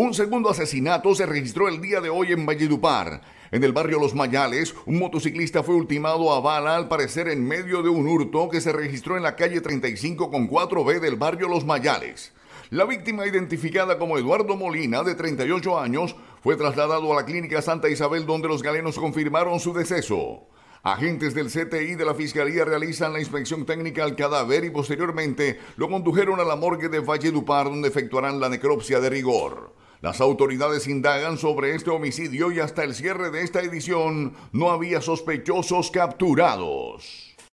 Un segundo asesinato se registró el día de hoy en Valledupar. En el barrio Los Mayales, un motociclista fue ultimado a bala al parecer en medio de un hurto que se registró en la calle 35 con 4B del barrio Los Mayales. La víctima, identificada como Eduardo Molina, de 38 años, fue trasladado a la clínica Santa Isabel donde los galenos confirmaron su deceso. Agentes del CTI de la Fiscalía realizan la inspección técnica al cadáver y posteriormente lo condujeron a la morgue de Valledupar donde efectuarán la necropsia de rigor. Las autoridades indagan sobre este homicidio y hasta el cierre de esta edición no había sospechosos capturados.